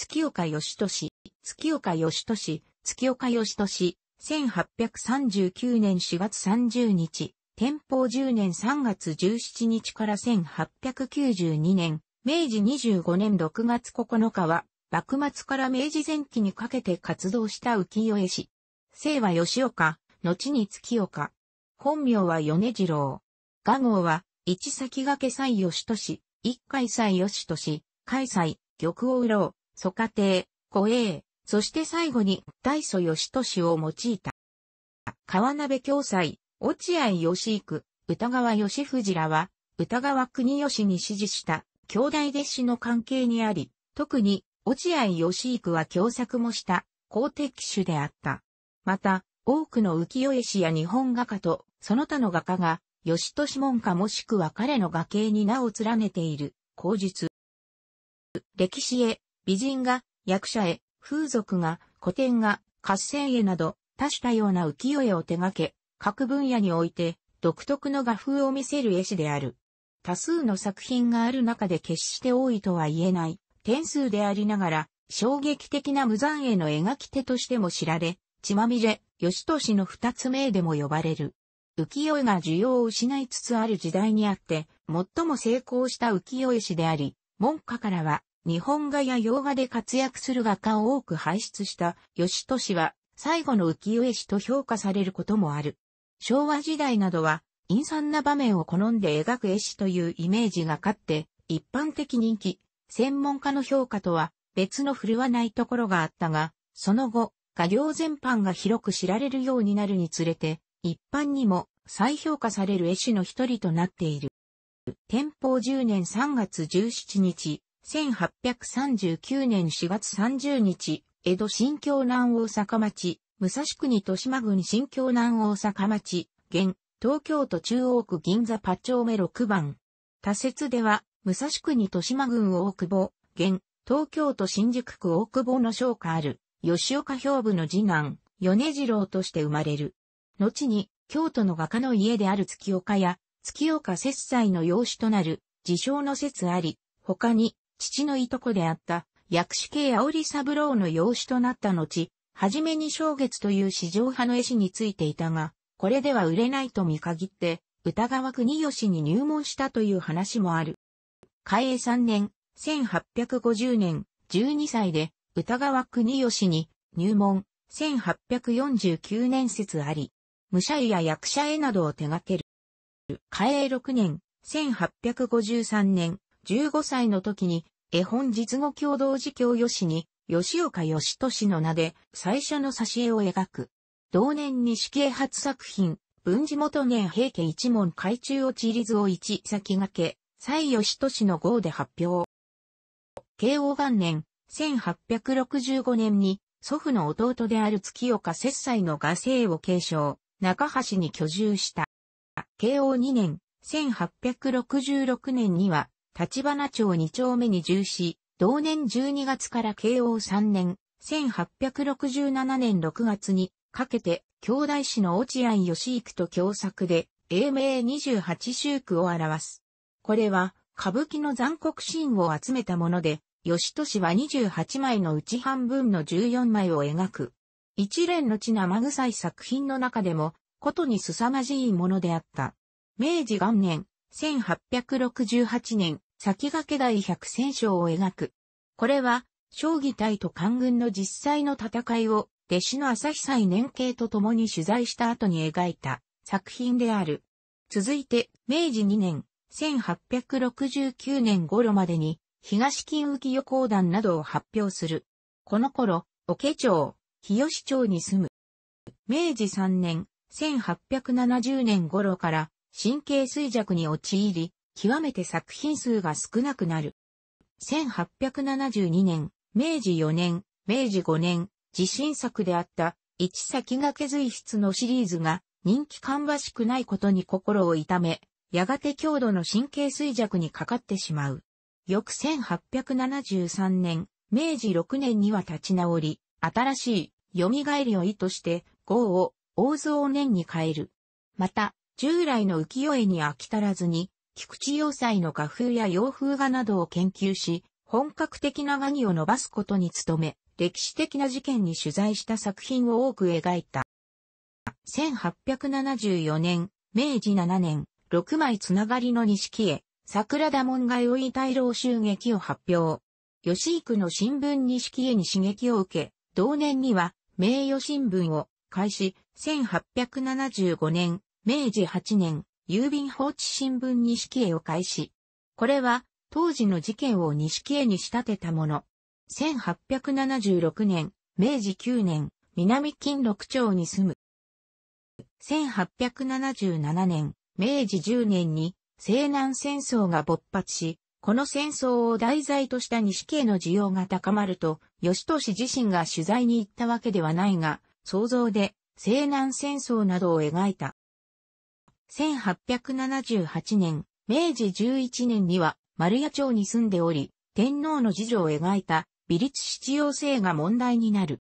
月岡義俊、月岡義俊、月岡義俊、1839年4月30日、天保10年3月17日から1892年、明治25年6月9日は、幕末から明治前期にかけて活動した浮世絵師。姓は吉岡、後に月岡。本名は米次郎。画号は、一先駆け祭義都市、一回祭義都市、開祭、玉を売ろう。祖家庭、古英、そして最後に大祖義俊を用いた。川鍋教祭、落合義行、歌川義藤らは、歌川国義に支持した兄弟弟子の関係にあり、特に落合義行は共作もした公的主であった。また、多くの浮世絵師や日本画家とその他の画家が、吉利門家もしくは彼の画形に名を連ねている、口述。歴史へ、美人が、役者絵、風俗が、古典が、合戦絵など、多種多様な浮世絵を手掛け、各分野において、独特の画風を見せる絵師である。多数の作品がある中で決して多いとは言えない、点数でありながら、衝撃的な無残絵の描き手としても知られ、血まみれ、吉年の二つ目でも呼ばれる。浮世絵が需要を失いつつある時代にあって、最も成功した浮世絵師であり、門下からは、日本画や洋画で活躍する画家を多く輩出した吉都氏は最後の浮世絵師と評価されることもある。昭和時代などは陰惨な場面を好んで描く絵師というイメージが勝って一般的人気、専門家の評価とは別の振るわないところがあったが、その後、画業全般が広く知られるようになるにつれて、一般にも再評価される絵師の一人となっている。天保10年3月17日、1839年4月30日、江戸新京南大阪町、武蔵国豊島郡新京南大阪町、現、東京都中央区銀座八丁目6番。多説では、武蔵国豊島郡大久保、現、東京都新宿区大久保の商家ある、吉岡兵部の次男、米次郎として生まれる。後に、京都の画家の家である月岡や、月岡節斎の養子となる、自称の説あり、他に、父のいとこであった薬師系青利三郎の養子となった後、はじめに正月という市場派の絵師についていたが、これでは売れないと見限って、歌川国吉に入門したという話もある。開営3年、1850年、12歳で、歌川国吉に入門、1849年説あり、武者絵や役者絵などを手掛ける。開営6年、1853年、15歳の時に絵本実語共同事業よしに、吉岡義俊の名で最初の挿絵を描く。同年に死刑発作品、文字元年平家一門海中を地り図を一先駆け、蔡義俊の号で発表。慶応元年、1865年に、祖父の弟である月岡節斎の画生を継承、中橋に居住した。慶応2年、1866年には、立花町2丁目に従事、同年12月から慶応3年、1867年6月にかけて、兄弟子の落合義行と共作で、英明28周区を表す。これは、歌舞伎の残酷シーンを集めたもので、吉市は28枚のうち半分の14枚を描く。一連の地生臭い作品の中でも、ことに凄まじいものであった。明治元年、1868年、先駆け第百戦勝を描く。これは、将棋隊と官軍の実際の戦いを、弟子の朝日祭年慶と共に取材した後に描いた作品である。続いて、明治2年、1869年頃までに、東金浮予行団などを発表する。この頃、桶町、日吉町に住む。明治3年、1870年頃から神経衰弱に陥り、極めて作品数が少なくなる。1872年、明治4年、明治5年、自信作であった、一先駆け随筆のシリーズが人気芳しくないことに心を痛め、やがて強度の神経衰弱にかかってしまう。翌1873年、明治6年には立ち直り、新しい蘇りを意図して、号を大蔵年に変える。また、従来の浮世絵に飽き足らずに、菊池要塞の画風や洋風画などを研究し、本格的な画技を伸ばすことに努め、歴史的な事件に取材した作品を多く描いた。1874年、明治7年、6枚つながりの錦絵、桜田門外追い大老襲撃を発表。吉井区の新聞錦絵に刺激を受け、同年には名誉新聞を開始、1875年、明治8年、郵便放置新聞錦絵を開始。これは、当時の事件を錦絵に仕立てたもの。1876年、明治9年、南金六町に住む。1877年、明治10年に西南戦争が勃発し、この戦争を題材とした西系の需要が高まると、吉俊自身が取材に行ったわけではないが、想像で西南戦争などを描いた。1878年、明治11年には丸屋町に住んでおり、天皇の次女を描いた美律必要性が問題になる。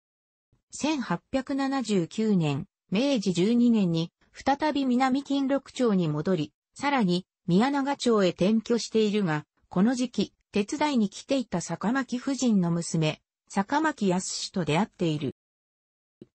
1879年、明治12年に再び南金六町に戻り、さらに宮永町へ転居しているが、この時期、手伝いに来ていた坂巻夫人の娘、坂巻康と出会っている。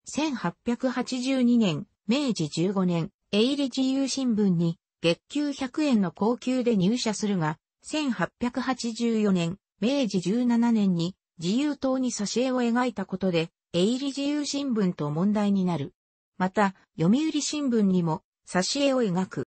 1882年、明治15年、英理自由新聞に月給100円の高級で入社するが、1884年、明治17年に自由党に挿絵を描いたことで、英理自由新聞と問題になる。また、読売新聞にも挿絵を描く。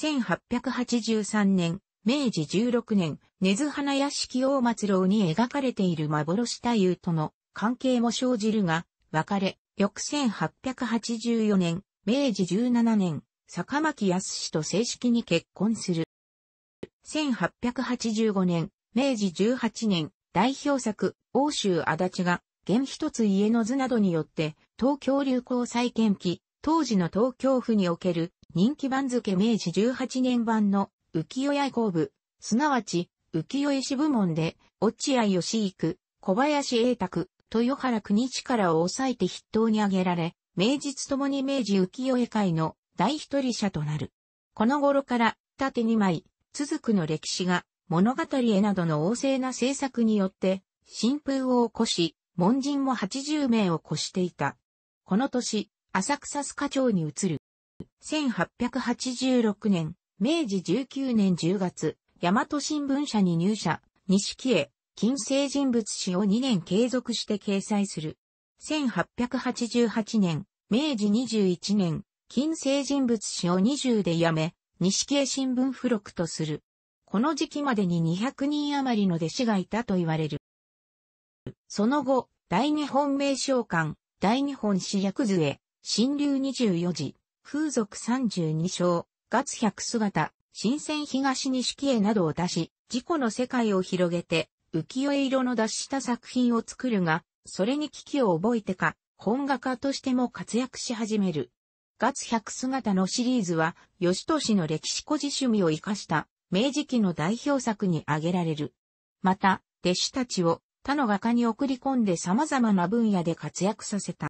1883年、明治16年、根津花屋敷大松楼に描かれている幻太夫との関係も生じるが、別れ、翌1884年、明治17年、坂巻康と正式に結婚する。1885年、明治18年、代表作、欧州足立が、現一つ家の図などによって、東京流行再建期、当時の東京府における人気番付明治18年版の浮世絵工部、すなわち浮世絵師部門で、落合義育、小林栄卓、豊原国力を抑えて筆頭に挙げられ、名実ともに明治浮世絵界の第一人者となる。この頃から縦二枚、続くの歴史が物語絵などの旺盛な制作によって新風を起こし、門人も80名を越していた。この年、浅草須賀町に移る。1886年、明治19年10月、大和新聞社に入社、西木絵、近世人物史を2年継続して掲載する。1888年、明治21年、近世人物史を20でやめ、西系新聞付録とする。この時期までに200人余りの弟子がいたと言われる。その後、大日本名称館、大日本史役図へ、新流24時、風俗32章、月百姿、新鮮東西絵などを出し、自己の世界を広げて、浮世絵色の出した作品を作るが、それに危機を覚えてか、本画家としても活躍し始める。月百姿のシリーズは、吉俊の歴史古事趣味を生かした明治期の代表作に挙げられる。また、弟子たちを他の画家に送り込んで様々な分野で活躍させた。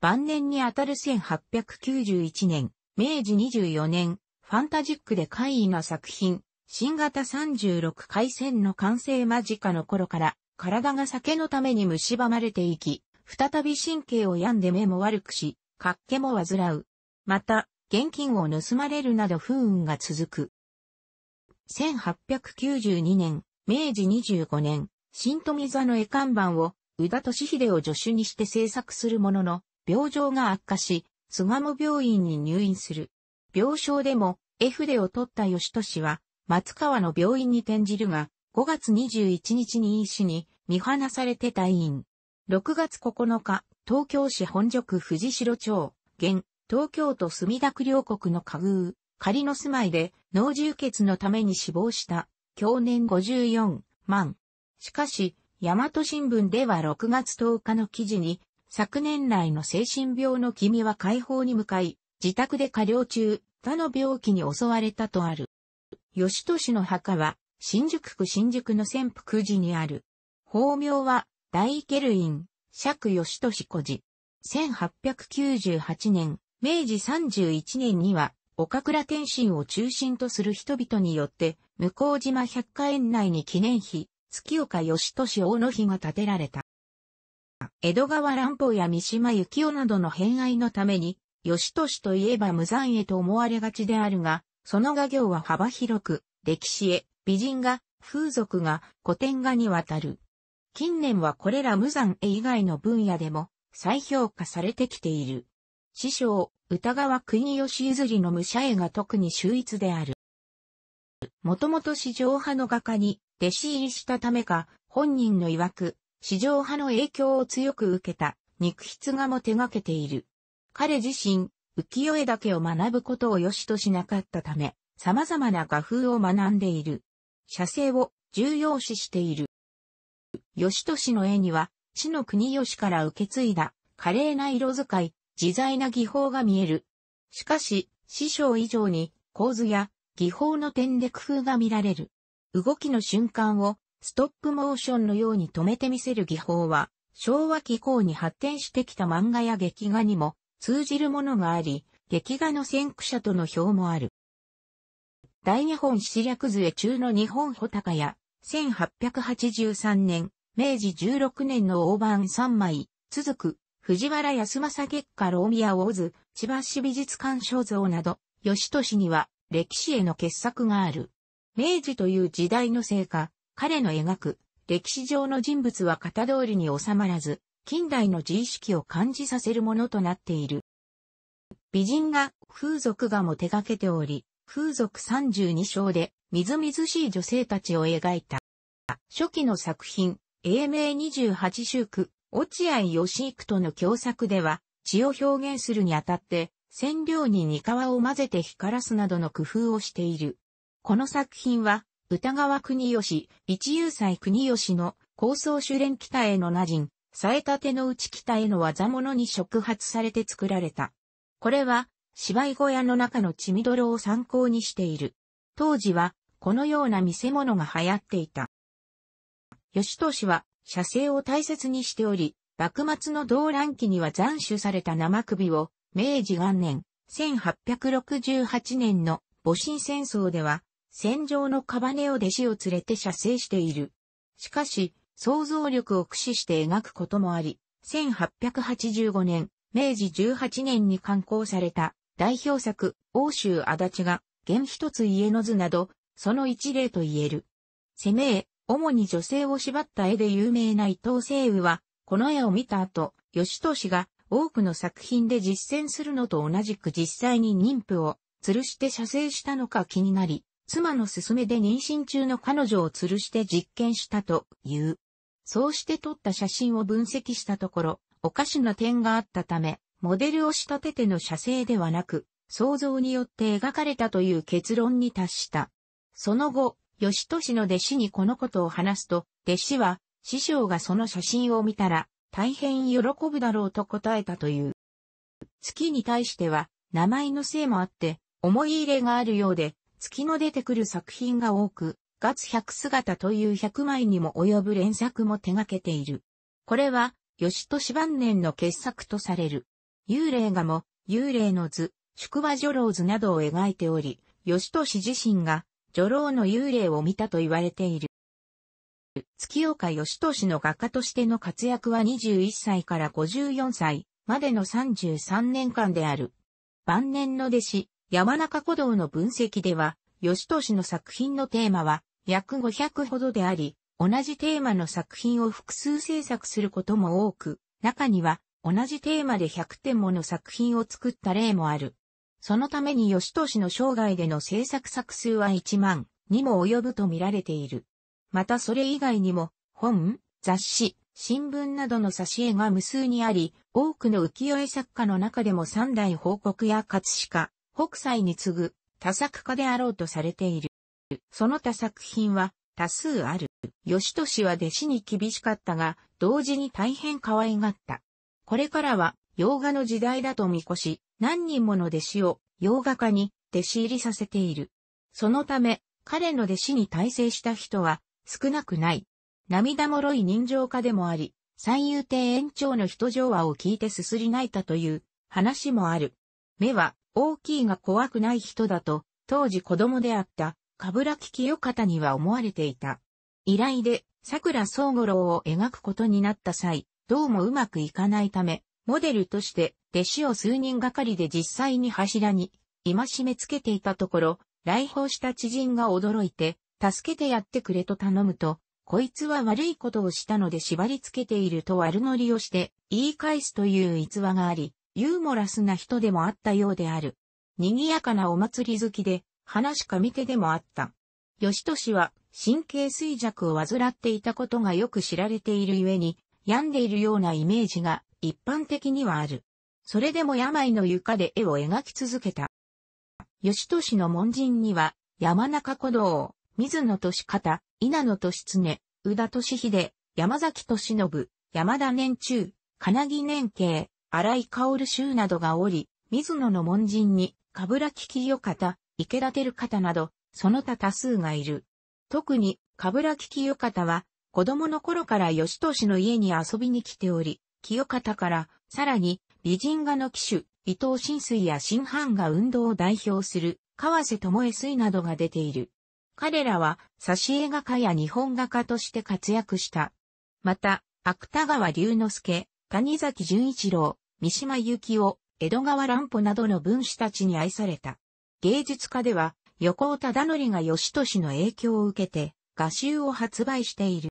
晩年にあたる1891年、明治24年、ファンタジックで怪異な作品、新型36回戦の完成間近の頃から体が酒のために蝕まれていき、再び神経を病んで目も悪くし、っ気も患う。また、現金を盗まれるなど不運が続く。1892年、明治25年、新富座の絵看板を、宇田敏秀を助手にして制作するものの、病状が悪化し、巣鴨病院に入院する。病床でも、絵筆を取った義俊は、松川の病院に転じるが、5月21日に医師に見放されて退院。6月9日、東京市本宿藤代町、現、東京都墨田区両国の家具、仮の住まいで脳充血のために死亡した、去年54万。しかし、大和新聞では6月10日の記事に、昨年来の精神病の君は解放に向かい、自宅で過療中、他の病気に襲われたとある。吉都市の墓は、新宿区新宿の潜伏寺にある。法名は、大ケル院、釈義俊古寺。1898年、明治31年には、岡倉天心を中心とする人々によって、向島百花園内に記念碑、月岡義俊王の碑が建てられた。江戸川乱歩や三島幸夫などの偏愛のために、義俊といえば無残へと思われがちであるが、その画業は幅広く、歴史へ、美人画、風俗画、古典画にわたる。近年はこれら無残絵以外の分野でも再評価されてきている。師匠、歌川国吉譲りの武者絵が特に秀逸である。もともと市場派の画家に弟子入りしたためか、本人の曰く、市場派の影響を強く受けた肉筆画も手掛けている。彼自身、浮世絵だけを学ぶことを良しとしなかったため、様々な画風を学んでいる。写生を重要視している。吉利の絵には、地の国吉から受け継いだ、華麗な色使い、自在な技法が見える。しかし、師匠以上に構図や技法の点で工夫が見られる。動きの瞬間をストップモーションのように止めてみせる技法は、昭和紀行に発展してきた漫画や劇画にも通じるものがあり、劇画の先駆者との表もある。大日本史略図絵中の日本穂高や、1883年、明治16年の大判3枚、続く、藤原康政月下老宮大津、千葉市美術館肖像など、吉利には歴史への傑作がある。明治という時代のせいか、彼の描く歴史上の人物は型通りに収まらず、近代の自意識を感じさせるものとなっている。美人が、風俗画も手掛けており、風俗32章で、みずみずしい女性たちを描いた。初期の作品、英明28周句、落合義幾との共作では、血を表現するにあたって、染料に煮皮を混ぜて光らすなどの工夫をしている。この作品は、歌川国吉、一遊祭国吉の、構想主練北への馴染、冴えたての内北への技物に触発されて作られた。これは、芝居小屋の中の血みどろを参考にしている。当時は、このような見せ物が流行っていた。吉氏は、写生を大切にしており、幕末の動乱期には斬首された生首を、明治元年、1868年の戊辰戦争では、戦場のカバネを弟子を連れて写生している。しかし、想像力を駆使して描くこともあり、1885年、明治18年に刊行された代表作、欧州足立が、現一つ家の図など、その一例と言える。せめえ、主に女性を縛った絵で有名な伊藤聖雨は、この絵を見た後、吉俊が多くの作品で実践するのと同じく実際に妊婦を吊るして射精したのか気になり、妻の勧めで妊娠中の彼女を吊るして実験したという。そうして撮った写真を分析したところ、おかしな点があったため、モデルを仕立てての写生ではなく、想像によって描かれたという結論に達した。その後、義俊の弟子にこのことを話すと、弟子は、師匠がその写真を見たら、大変喜ぶだろうと答えたという。月に対しては、名前のせいもあって、思い入れがあるようで、月の出てくる作品が多く、月百姿という百枚にも及ぶ連作も手がけている。これは、吉俊晩年の傑作とされる。幽霊画も、幽霊の図、宿場女郎図などを描いており、吉利自身が、女郎の幽霊を見たと言われている。月岡義利の画家としての活躍は21歳から54歳までの33年間である。晩年の弟子、山中古道の分析では、義利の作品のテーマは約500ほどであり、同じテーマの作品を複数制作することも多く、中には同じテーマで100点もの作品を作った例もある。そのために吉俊の生涯での制作作数は1万にも及ぶと見られている。またそれ以外にも、本、雑誌、新聞などの挿絵が無数にあり、多くの浮世絵作家の中でも三代報告や葛飾、北斎に次ぐ多作家であろうとされている。その他作品は多数ある。吉俊は弟子に厳しかったが、同時に大変可愛がった。これからは洋画の時代だと見越し、何人もの弟子を洋画家に弟子入りさせている。そのため、彼の弟子に大成した人は少なくない。涙もろい人情家でもあり、三遊亭園長の人情話を聞いてすすり泣いたという話もある。目は大きいが怖くない人だと、当時子供であった、鏑木清方には思われていた。依頼で、桜宗五郎を描くことになった際、どうもうまくいかないため、モデルとして弟子を数人がかりで実際に柱に戒めつけていたところ、来訪した知人が驚いて、助けてやってくれと頼むと、こいつは悪いことをしたので縛り付けていると悪乗りをして言い返すという逸話があり、ユーモラスな人でもあったようである。賑やかなお祭り好きで、話かみ手でもあった。義俊は神経衰弱を患っていたことがよく知られているゆえに、病んでいるようなイメージが一般的にはある。それでも病の床で絵を描き続けた。吉利の門人には、山中古道、水野利方、稲野利常、宇田利秀、山崎利信、山田年中、金木年慶、荒井薫衆などがおり、水野の門人に、かぶ鏑き清方、池田照方など、その他多数がいる。特に、鏑木清方は、子供の頃から義俊の家に遊びに来ており、清方から、さらに、美人画の騎手、伊藤新水や新版画運動を代表する、河瀬智恵水などが出ている。彼らは、挿絵画家や日本画家として活躍した。また、芥川龍之介、谷崎潤一郎、三島由紀夫、江戸川乱歩などの文士たちに愛された。芸術家では、横尾忠則が義俊の影響を受けて、画集を発売している。